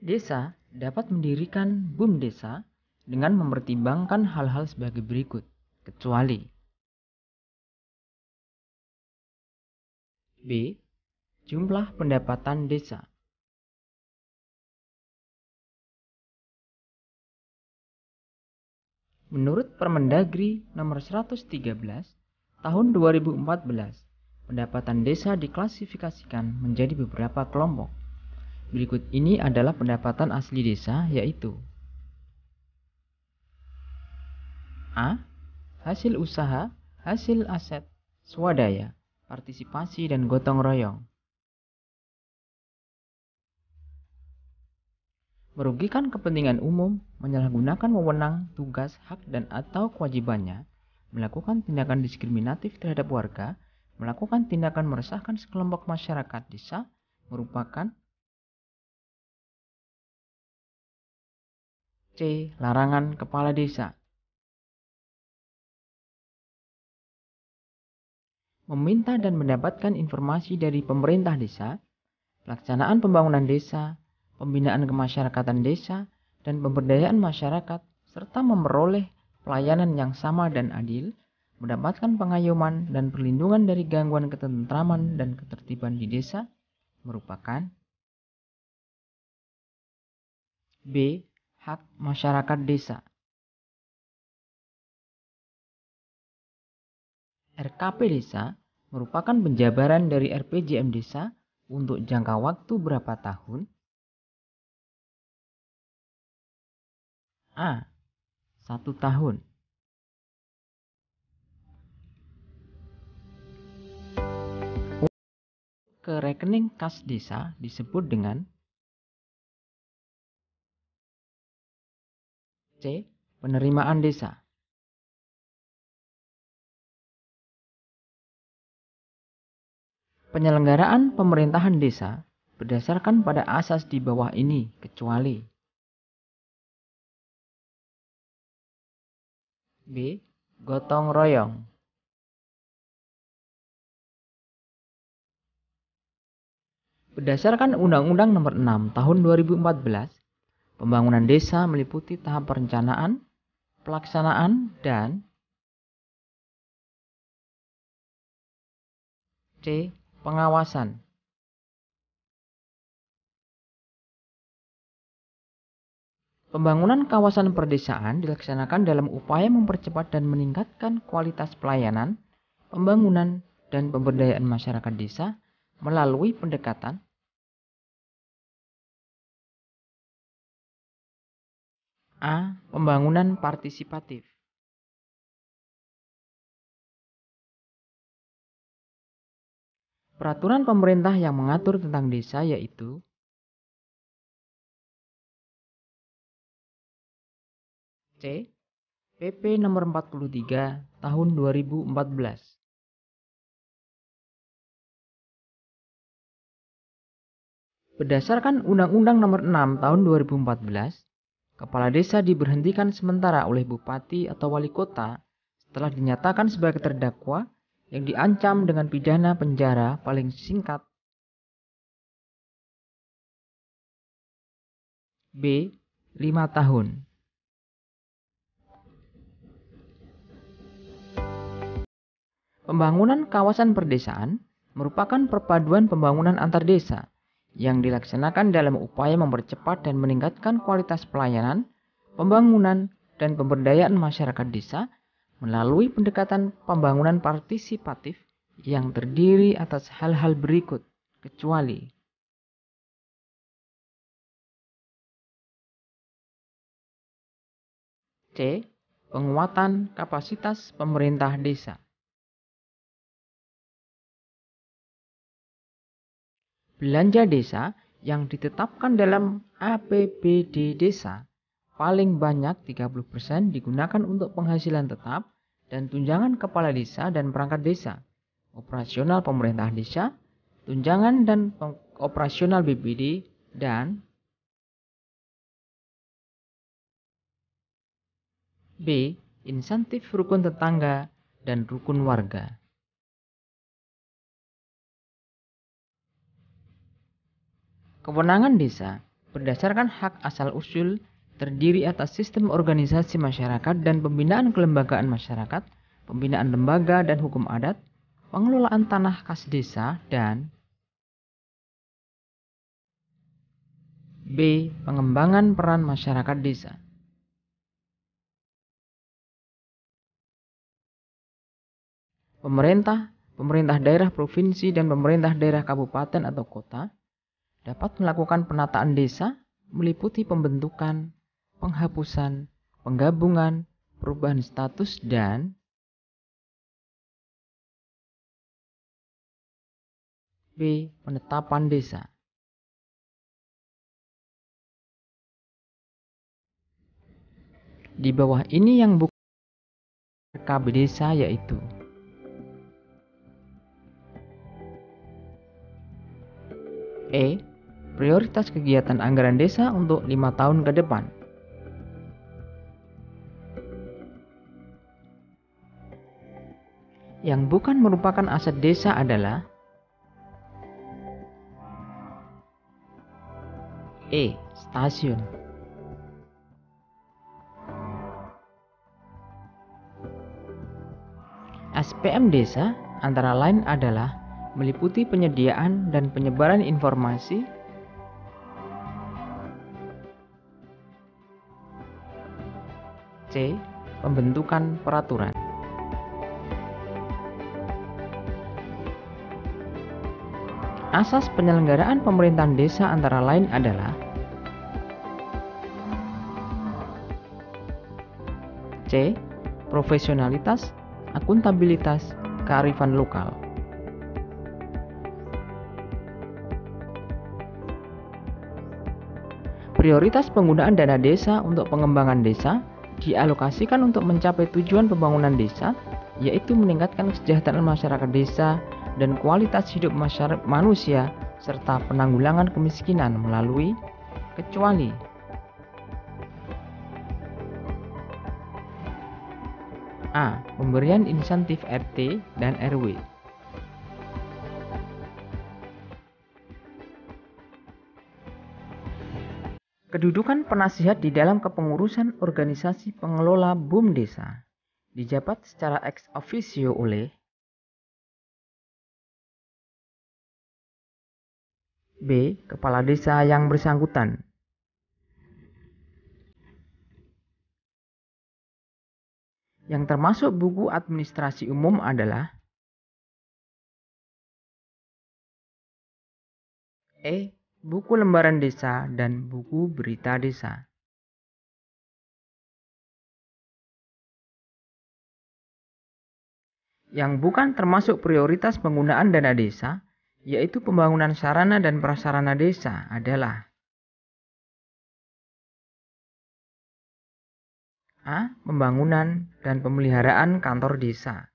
Desa dapat mendirikan BUM desa dengan mempertimbangkan hal-hal sebagai berikut, kecuali B. Jumlah pendapatan desa Menurut Permendagri nomor 113 tahun 2014, pendapatan desa diklasifikasikan menjadi beberapa kelompok. Berikut ini adalah pendapatan asli desa yaitu A. Hasil usaha, hasil aset, swadaya, partisipasi dan gotong royong. Merugikan kepentingan umum, menyalahgunakan wewenang, tugas, hak dan atau kewajibannya, melakukan tindakan diskriminatif terhadap warga, melakukan tindakan meresahkan sekelompok masyarakat desa, merupakan Larangan kepala desa Meminta dan mendapatkan informasi dari pemerintah desa, pelaksanaan pembangunan desa, pembinaan kemasyarakatan desa, dan pemberdayaan masyarakat, serta memperoleh pelayanan yang sama dan adil, mendapatkan pengayoman dan perlindungan dari gangguan ketentraman dan ketertiban di desa, merupakan B hak masyarakat desa. RKP Desa merupakan penjabaran dari RPJM Desa untuk jangka waktu berapa tahun? A. Satu tahun. Ke rekening kas desa disebut dengan C. Penerimaan desa Penyelenggaraan pemerintahan desa berdasarkan pada asas di bawah ini kecuali B. Gotong royong Berdasarkan Undang-Undang Nomor 6 Tahun 2014 Pembangunan desa meliputi tahap perencanaan, pelaksanaan, dan C. Pengawasan. Pembangunan kawasan perdesaan dilaksanakan dalam upaya mempercepat dan meningkatkan kualitas pelayanan, pembangunan, dan pemberdayaan masyarakat desa melalui pendekatan A. Pembangunan partisipatif Peraturan pemerintah yang mengatur tentang desa yaitu C. PP nomor 43 tahun 2014. Berdasarkan Undang-Undang nomor 6 tahun 2014, Kepala desa diberhentikan sementara oleh bupati atau wali kota setelah dinyatakan sebagai terdakwa yang diancam dengan pidana penjara paling singkat. B. 5 tahun. Pembangunan kawasan perdesaan merupakan perpaduan pembangunan antar desa yang dilaksanakan dalam upaya mempercepat dan meningkatkan kualitas pelayanan, pembangunan, dan pemberdayaan masyarakat desa melalui pendekatan pembangunan partisipatif yang terdiri atas hal-hal berikut, kecuali C. Penguatan kapasitas pemerintah desa. Belanja desa yang ditetapkan dalam APBD desa paling banyak 30% digunakan untuk penghasilan tetap dan tunjangan kepala desa dan perangkat desa, operasional pemerintah desa, tunjangan dan operasional BPD dan B. Insentif rukun tetangga dan rukun warga. Kewenangan desa berdasarkan hak asal-usul terdiri atas sistem organisasi masyarakat dan pembinaan kelembagaan masyarakat, pembinaan lembaga dan hukum adat, pengelolaan tanah khas desa, dan B. Pengembangan peran masyarakat desa. Pemerintah, pemerintah daerah provinsi, dan pemerintah daerah kabupaten atau kota dapat melakukan penataan desa meliputi pembentukan, penghapusan, penggabungan, perubahan status dan B. Penetapan desa Di bawah ini yang bukan RKB desa yaitu E prioritas kegiatan anggaran desa untuk lima tahun ke depan. Yang bukan merupakan aset desa adalah E. Stasiun SPM desa antara lain adalah meliputi penyediaan dan penyebaran informasi C. Pembentukan peraturan Asas penyelenggaraan pemerintahan desa antara lain adalah C. Profesionalitas, akuntabilitas, kearifan lokal. Prioritas penggunaan dana desa untuk pengembangan desa dialokasikan untuk mencapai tujuan pembangunan desa, yaitu meningkatkan kesejahteraan masyarakat desa dan kualitas hidup masyarakat manusia serta penanggulangan kemiskinan melalui kecuali A. Pemberian insentif RT dan RW Kedudukan penasihat di dalam kepengurusan organisasi pengelola BUM Desa dijabat secara ex officio oleh B. Kepala desa yang bersangkutan. Yang termasuk buku administrasi umum adalah E buku lembaran desa, dan buku berita desa. Yang bukan termasuk prioritas penggunaan dana desa, yaitu pembangunan sarana dan prasarana desa adalah A. Pembangunan dan pemeliharaan kantor desa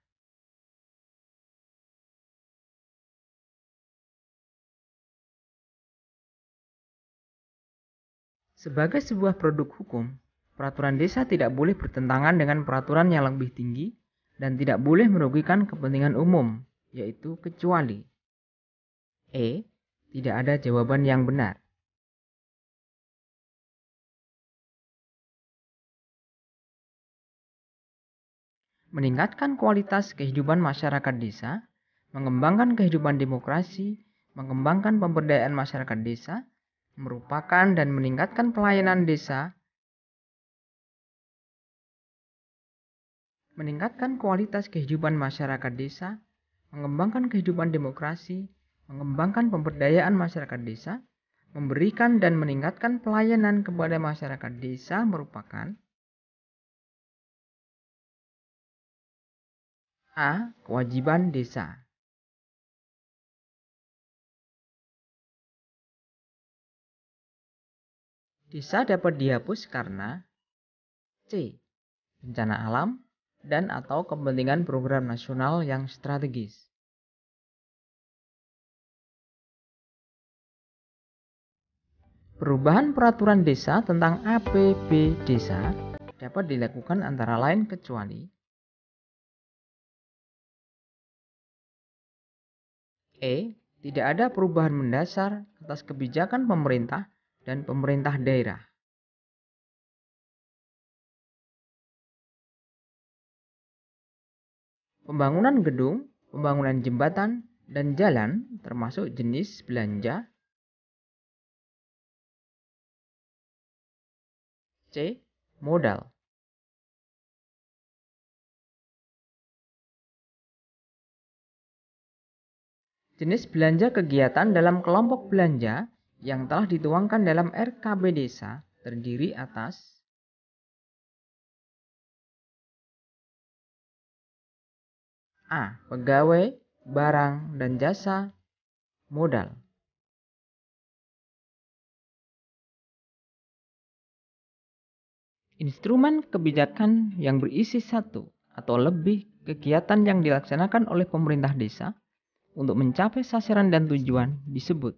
Sebagai sebuah produk hukum, peraturan desa tidak boleh bertentangan dengan peraturan yang lebih tinggi dan tidak boleh merugikan kepentingan umum, yaitu kecuali E. Tidak ada jawaban yang benar. Meningkatkan kualitas kehidupan masyarakat desa, mengembangkan kehidupan demokrasi, mengembangkan pemberdayaan masyarakat desa, merupakan dan meningkatkan pelayanan desa, meningkatkan kualitas kehidupan masyarakat desa, mengembangkan kehidupan demokrasi, mengembangkan pemberdayaan masyarakat desa, memberikan dan meningkatkan pelayanan kepada masyarakat desa merupakan A. Kewajiban desa Bisa dapat dihapus karena C. Bencana alam dan atau kepentingan program nasional yang strategis. Perubahan peraturan desa tentang APB desa dapat dilakukan antara lain kecuali E. Tidak ada perubahan mendasar atas kebijakan pemerintah dan pemerintah daerah Pembangunan gedung, pembangunan jembatan, dan jalan termasuk jenis belanja C. Modal Jenis belanja kegiatan dalam kelompok belanja yang telah dituangkan dalam RKB desa terdiri atas A. Pegawai, barang, dan jasa, modal. Instrumen kebijakan yang berisi satu atau lebih kegiatan yang dilaksanakan oleh pemerintah desa untuk mencapai sasaran dan tujuan disebut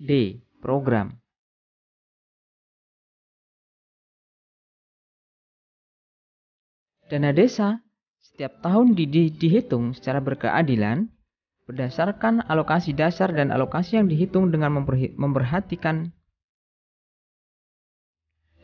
D. Program Dana desa setiap tahun dihitung secara berkeadilan berdasarkan alokasi dasar dan alokasi yang dihitung dengan memperhatikan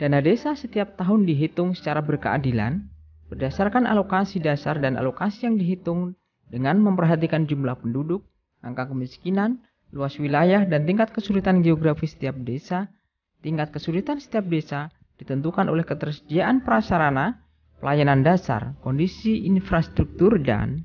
Dana desa setiap tahun dihitung secara berkeadilan berdasarkan alokasi dasar dan alokasi yang dihitung dengan memperhatikan jumlah penduduk, angka kemiskinan, luas wilayah dan tingkat kesulitan geografis setiap desa, tingkat kesulitan setiap desa ditentukan oleh ketersediaan prasarana, pelayanan dasar, kondisi infrastruktur, dan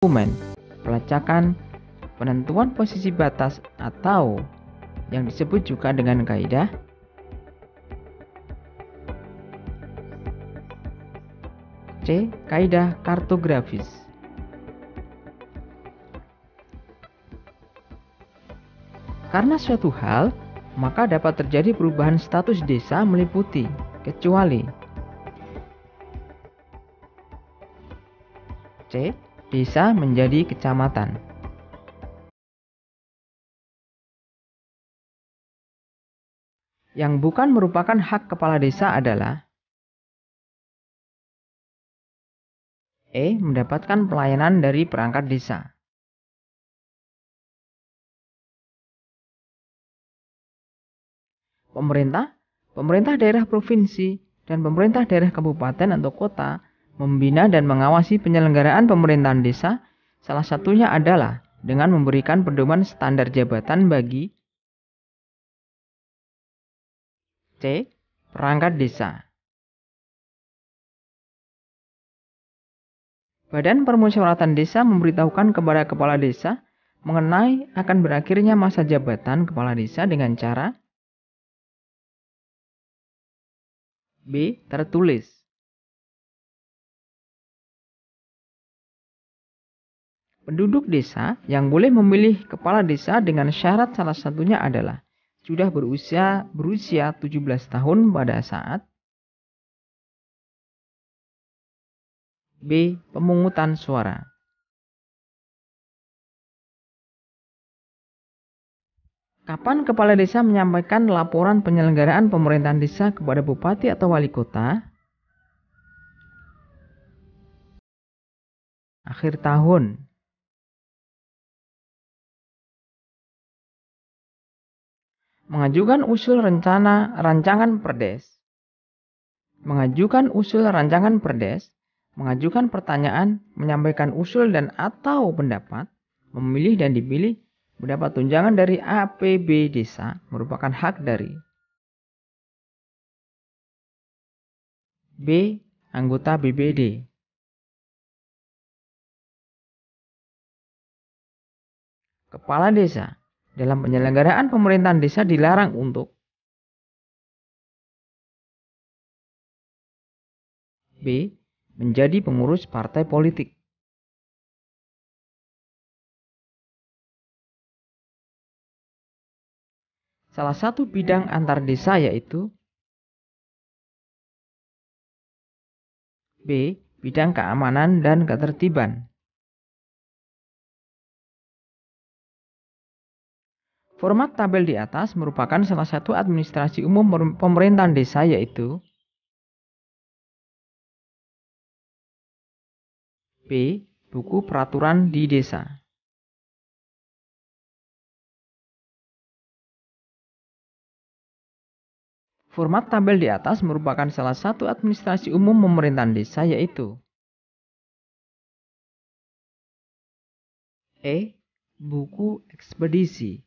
dokumen, pelacakan, penentuan posisi batas atau yang disebut juga dengan kaidah C. Kaidah kartografis. Karena suatu hal, maka dapat terjadi perubahan status desa meliputi kecuali C desa menjadi kecamatan yang bukan merupakan hak kepala desa adalah E. Mendapatkan pelayanan dari perangkat desa. Pemerintah, pemerintah daerah provinsi, dan pemerintah daerah kabupaten atau kota membina dan mengawasi penyelenggaraan pemerintahan desa, salah satunya adalah dengan memberikan pedoman standar jabatan bagi C. Perangkat desa. Badan Permusyawaratan Desa memberitahukan kepada kepala desa mengenai akan berakhirnya masa jabatan kepala desa dengan cara B. Tertulis Penduduk desa yang boleh memilih kepala desa dengan syarat salah satunya adalah sudah berusia berusia 17 tahun pada saat B. Pemungutan suara. Kapan kepala desa menyampaikan laporan penyelenggaraan pemerintahan desa kepada bupati atau wali kota? Akhir tahun. mengajukan usul rencana rancangan perdes, mengajukan usul rancangan perdes, mengajukan pertanyaan, menyampaikan usul dan atau pendapat, memilih dan dipilih, mendapat tunjangan dari APB desa merupakan hak dari B. Anggota BBD Kepala Desa dalam penyelenggaraan pemerintahan desa dilarang untuk B. Menjadi pengurus partai politik. Salah satu bidang antar desa yaitu B. Bidang keamanan dan ketertiban. Format tabel di atas merupakan salah satu administrasi umum pemerintahan desa yaitu p Buku peraturan di desa. Format tabel di atas merupakan salah satu administrasi umum pemerintahan desa yaitu E. Buku ekspedisi.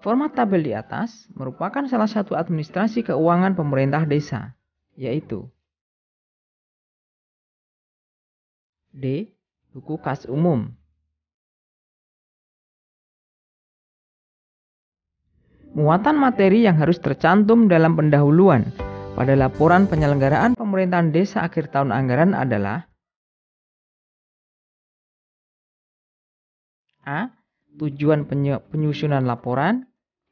Format tabel di atas merupakan salah satu administrasi keuangan pemerintah desa, yaitu D. Buku kas umum Muatan materi yang harus tercantum dalam pendahuluan pada laporan penyelenggaraan pemerintahan desa akhir tahun anggaran adalah A. Tujuan penyusunan laporan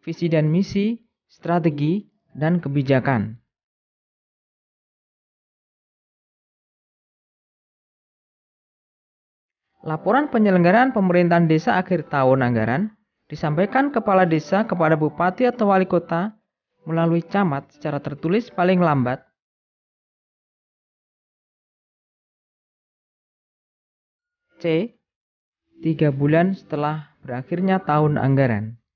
visi dan misi, strategi, dan kebijakan. Laporan penyelenggaraan pemerintahan desa akhir tahun anggaran disampaikan kepala desa kepada bupati atau wali kota melalui camat secara tertulis paling lambat C. Tiga bulan setelah berakhirnya tahun anggaran.